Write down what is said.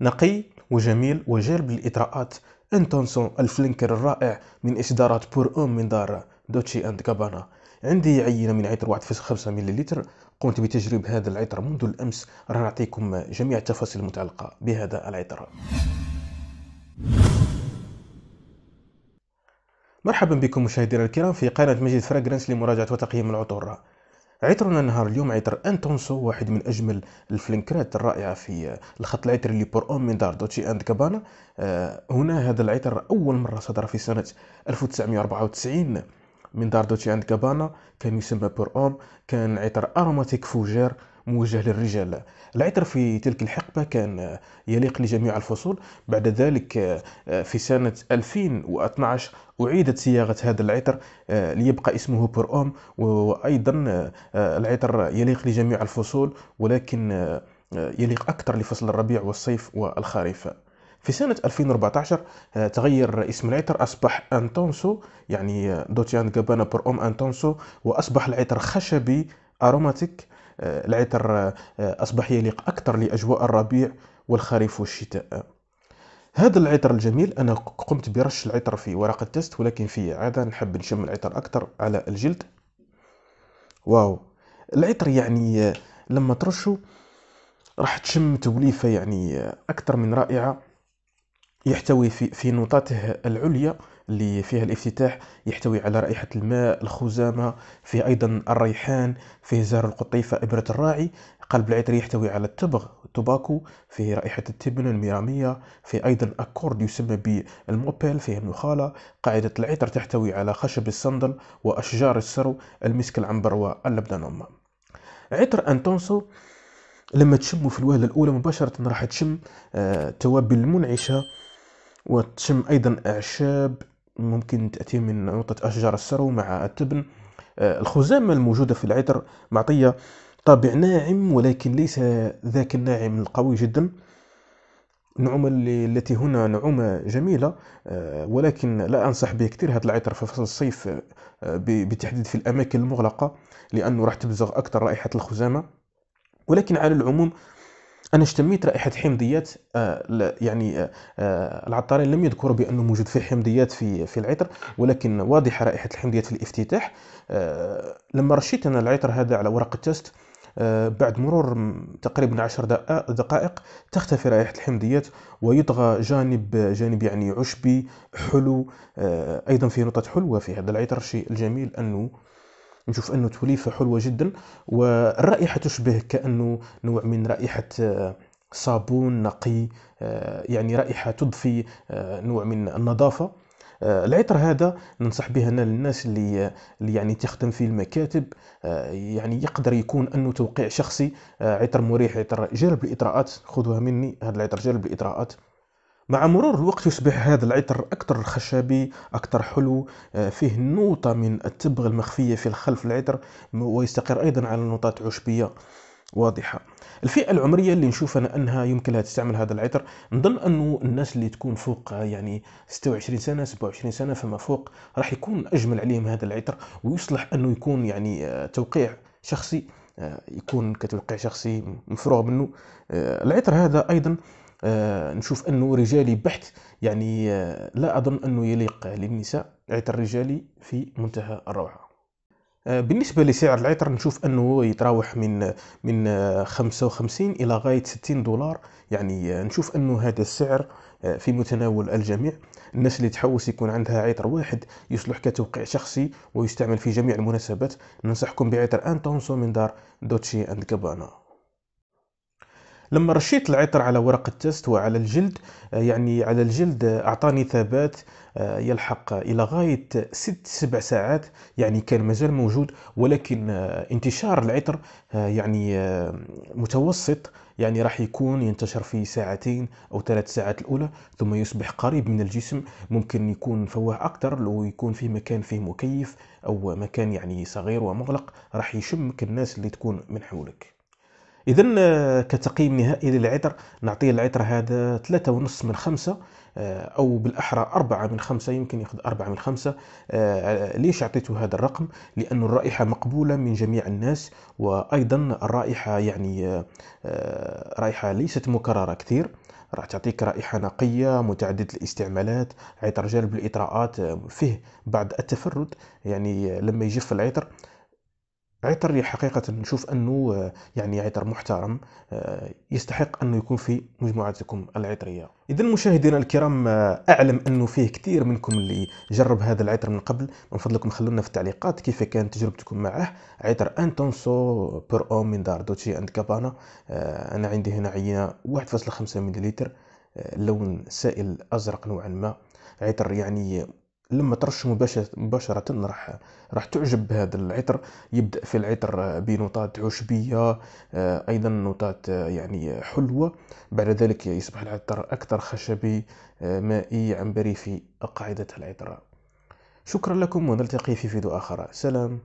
نقي وجميل وجار بالإطراءات انتونسون الفلنكر الرائع من إصدارات بور أم من دار دوتشي أند كابانا عندي عينة من عطر 1.5 مليلتر قمت بتجريب هذا العطر منذ الأمس راح نعطيكم جميع التفاصيل المتعلقة بهذا العطر مرحبا بكم مشاهدينا الكرام في قناة مجد فراغرانس لمراجعة وتقييم العطور عطرنا نهار اليوم عطر انتونسو واحد من اجمل الفلنكرات الرائعه في الخط العطري اللي بور اون من دار دوتشي اند كابانا آه، هنا هذا العطر اول مره صدر في سنه 1994 من دار دوتشي عند كابانا كان يسمى بور أوم كان عطر أروماتيك فوجير موجه للرجال العطر في تلك الحقبة كان يليق لجميع الفصول بعد ذلك في سنة 2012 أعيدت صياغة هذا العطر ليبقى اسمه بور أوم وأيضا العطر يليق لجميع الفصول ولكن يليق أكثر لفصل الربيع والصيف والخريف في سنة 2014 آه، تغير اسم العطر أصبح أنتونسو يعني آه، دوتيان جابانا بور أم أنتونسو وأصبح العطر خشبي أروماتيك آه، العطر أصبح يليق أكثر لأجواء الربيع والخريف والشتاء هذا العطر الجميل أنا قمت برش العطر في ورقة تيست ولكن في عادة نحب نشم العطر أكثر على الجلد واو العطر يعني لما ترشه راح تشم توليفة يعني أكثر من رائعة يحتوي في, في نوطاته العليا اللي فيها الافتتاح يحتوي على رائحة الماء الخزامة فيه أيضا الريحان فيه زهر القطيفة إبرة الراعي قلب العطر يحتوي على التبغ التوباكو فيه رائحة التبن الميرامية فيه أيضا أكورد يسمى بالموبيل فيه النخالة قاعدة العطر تحتوي على خشب الصندل وأشجار السرو المسك العنبر واللبنان عطر أنتونسو لما تشمه في الوهلة الأولى مباشرة راح تشم التوابل آه، المنعشة وتشم أيضا أعشاب ممكن تأتي من نقطة أشجار السرو مع التبن آه، الخزامة الموجودة في العطر معطية طابع ناعم ولكن ليس ذاك الناعم القوي جدا النعومة التي هنا نعومة جميلة آه، ولكن لا أنصح به كثير هذا العطر في فصل الصيف آه، بالتحديد في الأماكن المغلقة لأنه راح تبزغ أكثر رائحة الخزامة ولكن على العموم انا اشتميت رائحه حمضيات آه، يعني آه، آه، العطارين لم يذكروا بانه موجود في حمضيات في في العطر ولكن واضحه رائحه الحمضيات في الافتتاح لما رشيت انا العطر هذا على ورق التست بعد مرور تقريبا عشر دقائق تختفي رائحة الحمضيات ويطغى جانب جانب يعني عشبي حلو أيضا فيه نقطة حلوة في هذا العطر شيء الجميل أنه نشوف انه توليفه حلوه جدا والرائحه تشبه كانه نوع من رائحه آه، صابون نقي آه، يعني رائحه تضفي آه، نوع من النظافه العطر هذا ننصح به انا للناس اللي, اللي يعني تخدم في المكاتب يعني يقدر يكون انه توقيع شخصي عطر مريح عطر جلب الاطراءات خذوها مني هذا العطر جلب الاطراءات مع مرور الوقت يصبح هذا العطر أكثر خشبي أكثر حلو آه، فيه نوطة من التبغ المخفية في الخلف العطر ويستقر أيضا على نوطات عشبية واضحة الفئة العمرية اللي نشوف أنا أنها يمكن لها تستعمل هذا العطر نظن أنه الناس اللي تكون فوق آه، يعني 26 سنة 27 سنة فما فوق راح يكون أجمل عليهم هذا العطر ويصلح أنه يكون يعني آه، توقيع شخصي يكون كتوقيع شخصي مفروغ منه العطر هذا أيضا آه، نشوف انه رجالي بحت يعني آه، لا اظن انه يليق للنساء عطر رجالي في منتهى الروعه آه، بالنسبه لسعر العطر نشوف انه يتراوح من من 55 الى غايه 60 دولار يعني نشوف انه هذا السعر في متناول الجميع الناس اللي تحوس يكون عندها عطر واحد يصلح كتوقيع شخصي ويستعمل في جميع المناسبات ننصحكم بعطر انتونسو من دار دوتشي اند كابانا لما رشيت العطر على ورق التست وعلى الجلد آه، يعني على الجلد آه، أعطاني ثبات آه، يلحق إلى غاية ست سبع ساعات يعني كان مازال موجود ولكن انتشار العطر يعني متوسط يعني راح يكون ينتشر في ساعتين أو ثلاث ساعات الأولى ثم يصبح قريب من الجسم ممكن يكون فواه أكثر لو يكون في مكان فيه مكيف أو مكان يعني صغير ومغلق راح يشمك الناس اللي تكون من حولك اذا آه، كتقييم نهائي للعطر نعطي العطر هذا ثلاثة ونص من خمسة آه، او بالاحرى أربعة من خمسة يمكن ياخذ أربعة من خمسة آه، ليش اعطيته هذا الرقم لان الرائحه مقبوله من جميع الناس وايضا الرائحه يعني رائحه ليست مكرره كثير راح تعطيك رائحة نقية متعددة الاستعمالات عطر جلب الإطراءات فيه بعض التفرد يعني لما يجف العطر عطر حقيقة نشوف أنه آه، يعني عطر محترم آه، يستحق أنه يكون في مجموعتكم العطرية إذا مشاهدينا الكرام آه، أعلم أنه فيه كثير منكم اللي جرب هذا العطر من قبل من فضلكم خلونا في التعليقات كيف كانت تجربتكم معه عطر أنتونسو بير أوم من دار دوتشي أند كابانا أنا عندي هنا عينة 1.5 مليلتر لون سائل أزرق نوعا ما عطر يعني لما ترش مباشرة راح راح تعجب بهذا العطر يبدأ في العطر بنوتات عشبية آه، أيضا نوتات آه، يعني حلوة بعد ذلك يصبح العطر أكثر خشبي آه، مائي عنبري في قاعدة العطر شكرا لكم ونلتقي في فيديو آخر سلام